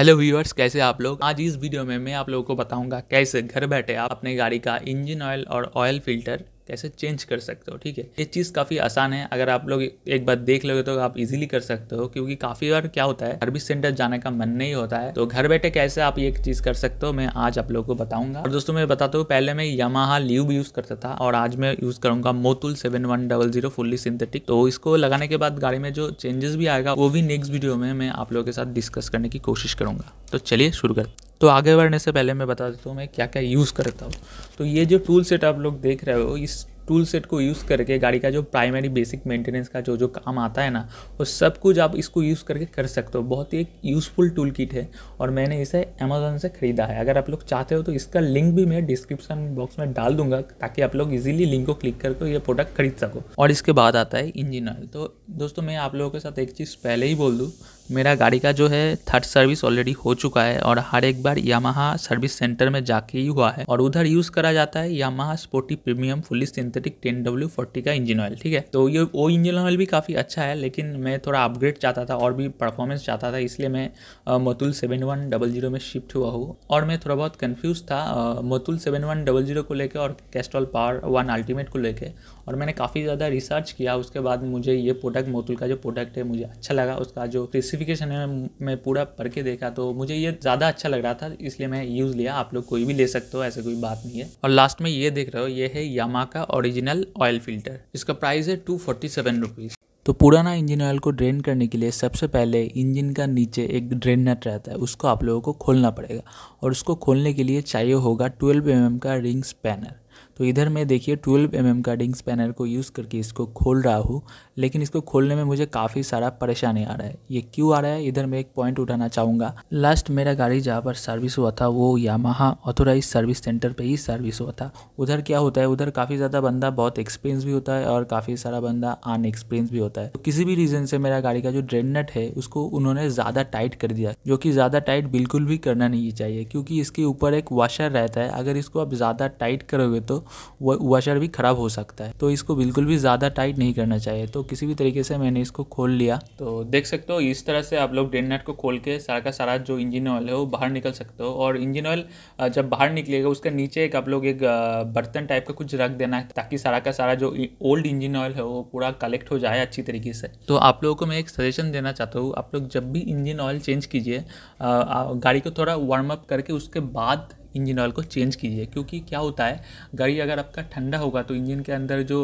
hello viewers कैसे आप लोग आज इस वीडियो में मैं आप लोगों को बताऊंगा कैसे घर बैठे आप अपने गाड़ी का इंजन ऑयल और ऑयल फिल्टर कैसे चेंज कर सकते हो ठीक है ये चीज़ काफ़ी आसान है अगर आप लोग एक बार देख लोगे तो आप इजीली कर सकते हो क्योंकि काफ़ी बार क्या होता है सर्विस सेंटर जाने का मन नहीं होता है तो घर बैठे कैसे आप ये चीज़ कर सकते हो मैं आज आप लोग को बताऊंगा और दोस्तों मैं बताता हूँ पहले मैं यमाहा ल्यूब यूज़ करता था और आज मैं यूज़ करूंगा Motul seven one double zero fully synthetic तो इसको लगाने के बाद गाड़ी में जो चेंजेस भी आएगा वो भी नेक्स्ट वीडियो में मैं आप लोगों के साथ डिस्कस करने की कोशिश करूँगा तो चलिए शुरू कर तो आगे बढ़ने से पहले मैं बता देता हूँ मैं क्या क्या यूज़ करता हूँ तो ये जो टूल सेट आप लोग देख रहे हो इस टूल सेट को यूज़ करके गाड़ी का जो प्राइमरी बेसिक मेंटेनेंस का जो जो काम आता है ना वो सब कुछ आप इसको यूज़ करके कर सकते हो बहुत ही एक यूज़फुल टूल किट है और मैंने इसे अमेजोन से ख़रीदा है अगर आप लोग चाहते हो तो इसका लिंक भी मैं डिस्क्रिप्शन बॉक्स में डाल दूंगा ताकि आप लोग इजीली लिंक को क्लिक करके ये प्रोडक्ट खरीद सको और इसके बाद आता है इंजिन ऑयल तो दोस्तों मैं आप लोगों के साथ एक चीज़ पहले ही बोल दूँ मेरा गाड़ी का जो है थर्ड सर्विस ऑलरेडी हो चुका है और हर एक बार यामाहा सर्विस सेंटर में जाके ही हुआ है और उधर यूज करा जाता है Yamaha sporty premium fully synthetic ten W forty का इंजन ऑयल ठीक है तो ये वो इंजन ऑयल भी काफ़ी अच्छा है लेकिन मैं थोड़ा अपग्रेड चाहता था और भी परफॉर्मेंस चाहता था इसलिए मैं Motul seven one double zero में शिफ्ट हुआ हूँ और मैं थोड़ा बहुत कन्फ्यूज़ था Motul seven one double zero को लेकर और कैस्ट्रॉल पावर वन अल्टीमेट को लेकर और मैंने काफ़ी ज़्यादा रिसर्च किया उसके बाद मुझे ये प्रोडक्ट मोतुल का जो प्रोडक्ट है मुझे अच्छा लगा उसका जो स्पेसिफिक नोटिफिकेशन है मैं पूरा पढ़ के देखा तो मुझे ये ज़्यादा अच्छा लग रहा था इसलिए मैं यूज़ लिया आप लोग कोई भी ले सकते हो ऐसा कोई बात नहीं है और लास्ट में ये देख रहे हो ये है यामा का ओरिजिनल ऑयल फिल्टर इसका प्राइस है टू फोर्टी तो पुराना इंजन ऑयल को ड्रेन करने के लिए सबसे पहले इंजन का नीचे एक ड्रेन नट रहता है उसको आप लोगों को खोलना पड़ेगा और उसको खोलने के लिए चाहिए होगा 12 एम mm का रिंग्स पैनर तो इधर मैं देखिए 12 एम mm का डिंग स्पैनर को यूज़ करके इसको खोल रहा हूँ लेकिन इसको खोलने में मुझे काफ़ी सारा परेशानी आ रहा है ये क्यों आ रहा है इधर मैं एक पॉइंट उठाना चाहूँगा लास्ट मेरा गाड़ी जहाँ पर सर्विस हुआ था वो यामहा ऑथोराइज सर्विस सेंटर पर ही सर्विस हुआ था उधर क्या होता है उधर काफ़ी ज़्यादा बंदा बहुत एक्सपीरियंस भी होता है और काफ़ी सारा बंदा अनएक्सपीरियंस भी होता है तो किसी भी रीज़न से मेरा गाड़ी का जो ड्रेन नट है उसको उन्होंने ज़्यादा टाइट कर दिया जो कि ज़्यादा टाइट बिल्कुल भी करना नहीं चाहिए क्योंकि इसके ऊपर एक वाशर रहता है अगर इसको आप ज़्यादा टाइट करोगे तो तो वाशर भी ख़राब हो सकता है तो इसको बिल्कुल भी ज़्यादा टाइट नहीं करना चाहिए तो किसी भी तरीके से मैंने इसको खोल लिया तो देख सकते हो इस तरह से आप लोग डेड नट को खोल के सारा का सारा जो इंजन ऑयल है वो बाहर निकल सकते हो और इंजन ऑयल जब बाहर निकलेगा उसके नीचे एक आप लोग एक बर्तन टाइप का कुछ रख देना है ताकि सारा का सारा जो ओल्ड इंजन ऑयल है वो पूरा कलेक्ट हो जाए अच्छी तरीके से तो आप लोगों को मैं एक सजेशन देना चाहता हूँ आप लोग जब भी इंजन ऑयल चेंज कीजिए गाड़ी को थोड़ा वार्म अप करके उसके बाद इंजन ऑयल को चेंज कीजिए क्योंकि क्या होता है गाड़ी अगर आपका ठंडा होगा तो इंजन के अंदर जो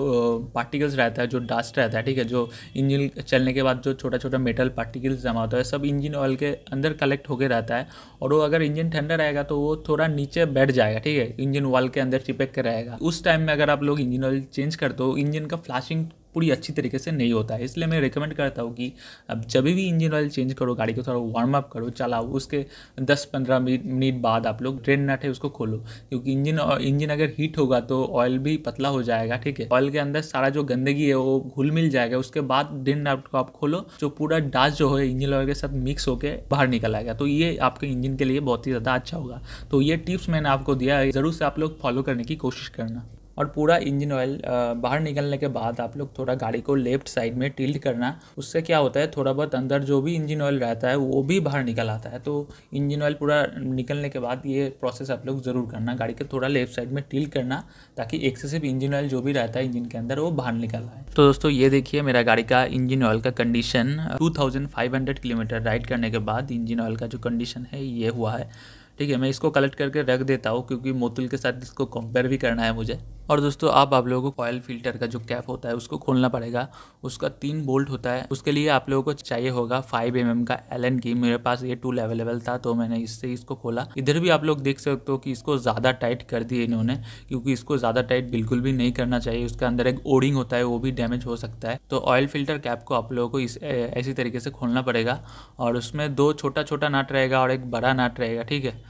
पार्टिकल्स रहता है जो डस्ट रहता है ठीक है जो इंजन चलने के बाद जो छोटा छोटा मेटल पार्टिकल्स जमा होता है सब इंजन ऑयल के अंदर कलेक्ट होकर रहता है और वो अगर इंजन ठंडा रहेगा तो वो थोड़ा नीचे बैठ जाएगा ठीक है इंजन वॉल के अंदर चिपक कर रहेगा उस टाइम में अगर आप लोग इंजन ऑयल चेंज करते हो इंजन का फ्लैशिंग पूरी अच्छी तरीके से नहीं होता है इसलिए मैं रिकमेंड करता हूँ कि अब जब भी इंजन ऑयल चेंज करो गाड़ी को थोड़ा वार्म अप करो चलाओ उसके 10-15 मिनट बाद आप लोग ड्रेन नट है उसको खोलो क्योंकि इंजन इंजन अगर हीट होगा तो ऑयल भी पतला हो जाएगा ठीक है ऑयल के अंदर सारा जो गंदगी है वो घुल मिल जाएगा उसके बाद ड्रेन नट को आप खोलो जो पूरा डास्ट जो है इंजन ऑयल के साथ मिक्स होकर बाहर निकल आएगा तो ये आपके इंजन के लिए बहुत ही ज़्यादा अच्छा होगा तो ये टिप्स मैंने आपको दिया है ज़रूर से आप लोग फॉलो करने की कोशिश करना और पूरा इंजन ऑयल बाहर निकलने के बाद आप लोग थोड़ा गाड़ी को लेफ्ट साइड में टिल्ट करना उससे क्या होता है थोड़ा बहुत अंदर जो भी इंजन ऑयल रहता है वो भी बाहर निकल आता है तो इंजन ऑयल पूरा निकलने के बाद ये प्रोसेस आप लोग ज़रूर करना गाड़ी के थोड़ा लेफ्ट साइड में टिल्ट करना ताकि एक्सेसिव इंजन ऑयल जो भी रहता है इंजन के अंदर वो बाहर निकल आए तो दोस्तों ये देखिए मेरा गाड़ी का इंजन ऑयल का कंडीशन टू किलोमीटर राइड करने के बाद इंजन ऑयल का जो कंडीशन है ये हुआ है ठीक है मैं इसको कलेक्ट करके रख देता हूँ क्योंकि मोतुल के साथ इसको कंपेयर भी करना है मुझे और दोस्तों आप आप लोगों को ऑयल फिल्टर का जो कैप होता है उसको खोलना पड़ेगा उसका तीन बोल्ट होता है उसके लिए आप लोगों को चाहिए होगा फाइव एम mm का एलन की मेरे पास ये टूल अवेलेबल था तो मैंने इससे इसको खोला इधर भी आप लोग देख सकते हो कि इसको ज़्यादा टाइट कर दिए इन्होंने क्योंकि इसको ज़्यादा टाइट बिल्कुल भी नहीं करना चाहिए उसके अंदर एक ओडिंग होता है वो भी डैमेज हो सकता है तो ऑयल फिल्टर कैप को आप लोगों को इस ऐसी तरीके से खोलना पड़ेगा और उसमें दो छोटा छोटा नाट रहेगा और एक बड़ा नाट रहेगा ठीक है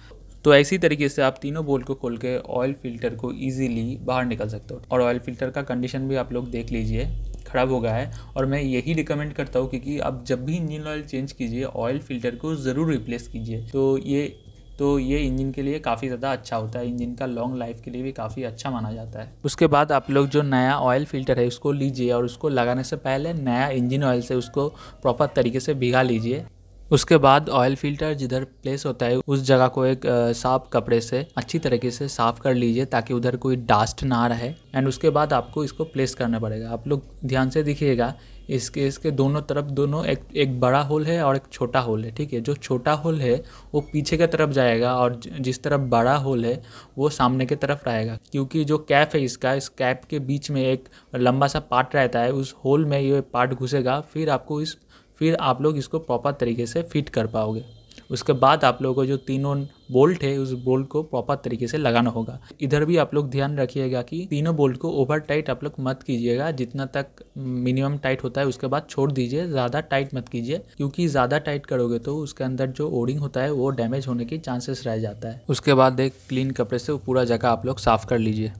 तो ऐसी तरीके से आप तीनों बोल को खोल के ऑयल फिल्टर को ईजिली बाहर निकल सकते हो और ऑयल फिल्टर का कंडीशन भी आप लोग देख लीजिए ख़राब हो गया है और मैं यही रिकमेंड करता हूँ क्योंकि आप जब भी इंजन ऑयल चेंज कीजिए ऑयल फिल्टर को ज़रूर रिप्लेस कीजिए तो ये तो ये इंजन के लिए काफ़ी ज़्यादा अच्छा होता है इंजन का लॉन्ग लाइफ के लिए भी काफ़ी अच्छा माना जाता है उसके बाद आप लोग जो नया ऑयल फिल्टर है उसको लीजिए और उसको लगाने से पहले नया इंजन ऑयल से उसको प्रॉपर तरीके से भिगा लीजिए उसके बाद ऑयल फिल्टर जिधर प्लेस होता है उस जगह को एक साफ कपड़े से अच्छी तरीके से साफ कर लीजिए ताकि उधर कोई डास्ट ना रहे एंड उसके बाद आपको इसको प्लेस करना पड़ेगा आप लोग ध्यान से दिखिएगा इसके इसके दोनों तरफ दोनों एक एक बड़ा होल है और एक छोटा होल है ठीक है जो छोटा होल है वो पीछे की तरफ जाएगा और जिस तरफ बड़ा होल है वो सामने की तरफ रहेगा क्योंकि जो कैप है इसका इस कैप के बीच में एक लंबा सा पार्ट रहता है उस होल में ये पार्ट घुसेगा फिर आपको इस फिर आप लोग इसको प्रॉपर तरीके से फिट कर पाओगे उसके बाद आप लोगों को जो तीनों बोल्ट है उस बोल्ट को प्रॉपर तरीके से लगाना होगा इधर भी आप लोग ध्यान रखिएगा कि तीनों बोल्ट को ओवर टाइट आप लोग मत कीजिएगा जितना तक मिनिमम टाइट होता है उसके बाद छोड़ दीजिए ज़्यादा टाइट मत कीजिए क्योंकि ज़्यादा टाइट करोगे तो उसके अंदर जो ओडिंग होता है वो डैमेज होने के चांसेस रह जाता है उसके बाद एक क्लीन कपड़े से पूरा जगह आप लोग साफ़ कर लीजिए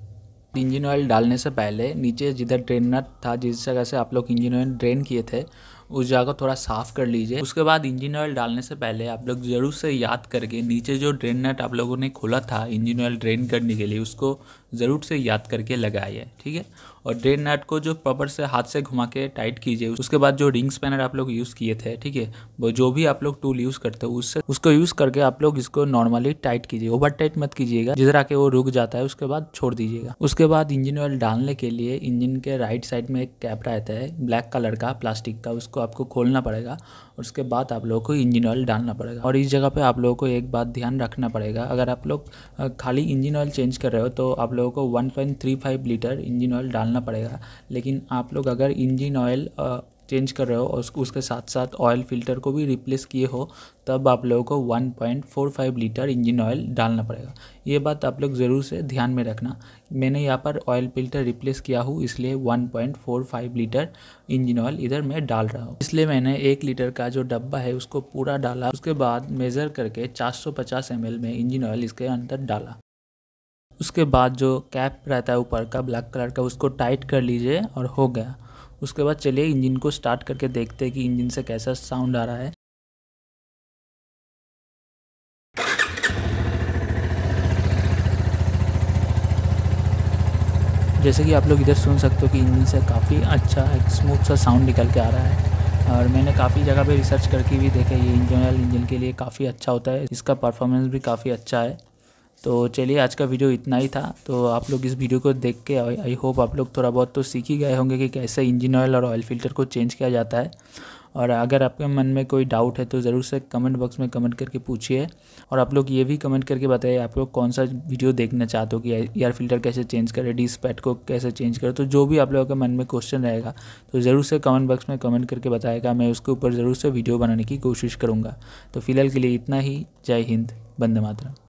इंजन ऑयल डालने से पहले नीचे जिधर ड्रेनर था जिस जगह से आप लोग इंजन ऑयल ड्रेन किए थे उस जगह थोड़ा साफ कर लीजिए उसके बाद इंजन ऑयल डालने से पहले आप लोग ज़रूर से याद करके नीचे जो ड्रेन नट आप लोगों ने खोला था इंजन ऑयल ड्रेन करने के लिए उसको ज़रूर से याद करके लगाइए ठीक है और ड्रेन नट को जो प्रॉपर से हाथ से घुमा के टाइट कीजिए उसके बाद जो रिंग स्पैनर आप लोग यूज़ किए थे ठीक है वो जो भी आप लोग टूल यूज़ करते हो उससे उसको यूज़ करके आप लोग इसको नॉर्मली टाइट कीजिए ओवर टाइट मत कीजिएगा जिधर आके वो रुक जाता है उसके बाद छोड़ दीजिएगा उसके बाद इंजन ऑयल डालने के लिए इंजन के राइट साइड में एक कैप रहता है ब्लैक कलर का प्लास्टिक का उसको आपको खोलना पड़ेगा और उसके बाद आप लोगों को इंजन ऑयल डालना पड़ेगा और इस जगह पे आप लोगों को एक बात ध्यान रखना पड़ेगा अगर आप लोग खाली इंजन ऑयल चेंज कर रहे हो तो आप लोगों को 1.35 लीटर इंजन ऑयल डालना करना पड़ेगा लेकिन आप लोग अगर इंजन ऑयल चेंज कर रहे हो और उसके साथ साथ ऑयल फिल्टर को भी रिप्लेस किए हो तब आप लोगों को 1.45 लीटर इंजन ऑयल डालना पड़ेगा ये बात आप लोग ज़रूर से ध्यान में रखना मैंने यहाँ पर ऑयल फिल्टर रिप्लेस किया हूँ इसलिए 1.45 लीटर इंजन ऑयल इधर मैं डाल रहा हूँ इसलिए मैंने एक लीटर का जो डब्बा है उसको पूरा डाला उसके बाद मेज़र करके चार सौ में इंजन ऑयल इसके अंदर डाला उसके बाद जो कैप रहता है ऊपर का ब्लैक कलर का उसको टाइट कर लीजिए और हो गया उसके बाद चलिए इंजन को स्टार्ट करके देखते हैं कि इंजन से कैसा साउंड आ रहा है जैसे कि आप लोग इधर सुन सकते हो कि इंजन से काफ़ी अच्छा एक स्मूथ सा साउंड निकल के आ रहा है और मैंने काफ़ी जगह पे रिसर्च करके भी देखा ये इंजन इंजन के लिए काफ़ी अच्छा होता है इसका परफॉर्मेंस भी काफ़ी अच्छा है तो चलिए आज का वीडियो इतना ही था तो आप लोग इस वीडियो को देख के आई होप आप लोग थोड़ा बहुत तो सीख ही गए होंगे कि कैसे इंजन ऑयल और ऑयल फिल्टर को चेंज किया जाता है और अगर आपके मन में कोई डाउट है तो ज़रूर से कमेंट बॉक्स में कमेंट करके पूछिए और आप लोग ये भी कमेंट करके बताइए आप लोग कौन सा वीडियो देखना चाहते हो कि एयर फिल्टर कैसे चेंज करें डिस पैड को कैसे चेंज करें तो जो भी आप लोगों के मन में क्वेश्चन रहेगा तो ज़रूर से कमेंट बॉक्स में कमेंट करके बताएगा मैं उसके ऊपर ज़रूर से वीडियो बनाने की कोशिश करूँगा तो फिलहाल के लिए इतना ही जय हिंद बंदे मातरम